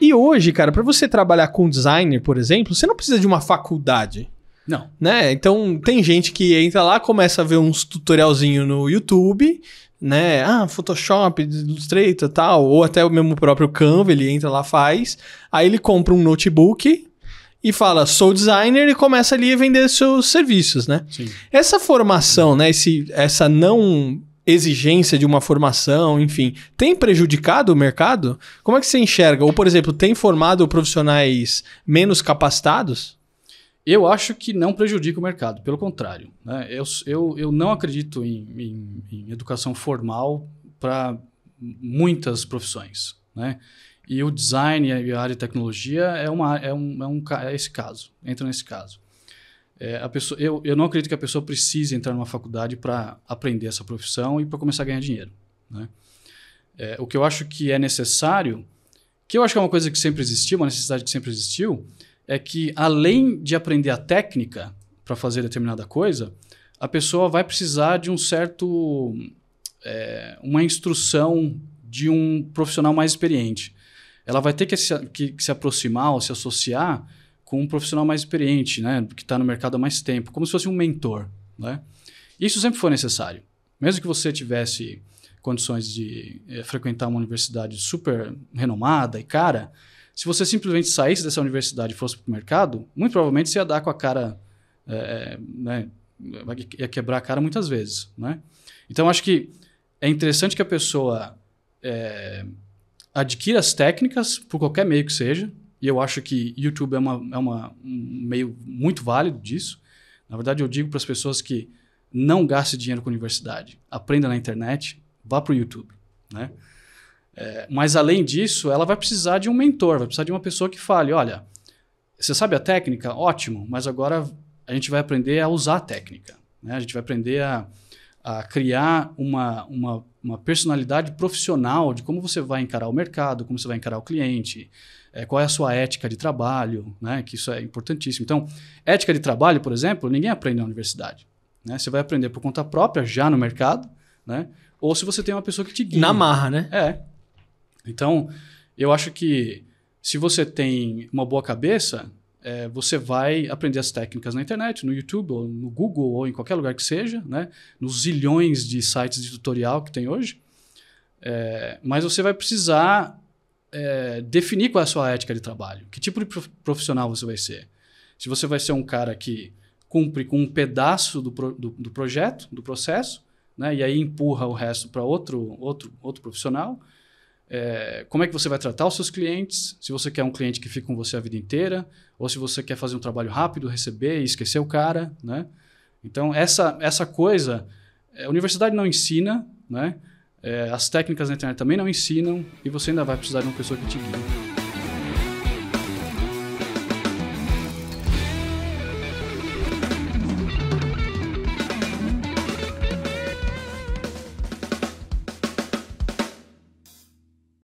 E hoje, cara, para você trabalhar com designer, por exemplo, você não precisa de uma faculdade. Não. Né? Então, tem gente que entra lá, começa a ver uns tutorialzinho no YouTube, né? Ah, Photoshop, Illustrator, tal, ou até o mesmo próprio Canva, ele entra lá, faz. Aí ele compra um notebook e fala, sou designer, e começa ali a vender seus serviços, né? Sim. Essa formação, né? Esse, essa não exigência de uma formação, enfim, tem prejudicado o mercado? Como é que você enxerga? Ou, por exemplo, tem formado profissionais menos capacitados? Eu acho que não prejudica o mercado, pelo contrário. Né? Eu, eu, eu não acredito em, em, em educação formal para muitas profissões. Né? E o design e a área de tecnologia é, uma, é, um, é, um, é esse caso, entra nesse caso. É, a pessoa, eu, eu não acredito que a pessoa precise entrar numa faculdade para aprender essa profissão e para começar a ganhar dinheiro. Né? É, o que eu acho que é necessário, que eu acho que é uma coisa que sempre existiu, uma necessidade que sempre existiu, é que além de aprender a técnica para fazer determinada coisa, a pessoa vai precisar de um certo. É, uma instrução de um profissional mais experiente. Ela vai ter que se, que, que se aproximar ou se associar com um profissional mais experiente, né, que está no mercado há mais tempo, como se fosse um mentor. Né? Isso sempre foi necessário. Mesmo que você tivesse condições de é, frequentar uma universidade super renomada e cara, se você simplesmente saísse dessa universidade e fosse para o mercado, muito provavelmente você ia dar com a cara, é, né, ia quebrar a cara muitas vezes. Né? Então, acho que é interessante que a pessoa é, adquira as técnicas, por qualquer meio que seja, e eu acho que YouTube é, uma, é uma, um meio muito válido disso. Na verdade, eu digo para as pessoas que não gaste dinheiro com universidade. Aprenda na internet, vá para o YouTube. Né? É, mas, além disso, ela vai precisar de um mentor, vai precisar de uma pessoa que fale: olha, você sabe a técnica? Ótimo, mas agora a gente vai aprender a usar a técnica. Né? A gente vai aprender a, a criar uma, uma, uma, personalidade profissional de como você vai encarar o mercado, como você vai encarar o cliente, é, qual é a sua ética de trabalho, né? que isso é importantíssimo. Então, ética de trabalho, por exemplo, ninguém aprende na universidade. Né? Você vai aprender por conta própria, já no mercado, né? ou se você tem uma pessoa que te guia. Na marra, né? É. Então, eu acho que se você tem uma boa cabeça, é, você vai aprender as técnicas na internet, no YouTube, ou no Google, ou em qualquer lugar que seja, né? nos zilhões de sites de tutorial que tem hoje. É, mas você vai precisar é, definir qual é a sua ética de trabalho, que tipo de profissional você vai ser. Se você vai ser um cara que cumpre com um pedaço do, pro, do, do projeto, do processo, né? e aí empurra o resto para outro, outro, outro profissional, é, como é que você vai tratar os seus clientes, se você quer um cliente que fique com você a vida inteira, ou se você quer fazer um trabalho rápido, receber e esquecer o cara, né? Então, essa, essa coisa, é, a universidade não ensina, né? É, as técnicas na internet também não ensinam, e você ainda vai precisar de uma pessoa que te guie.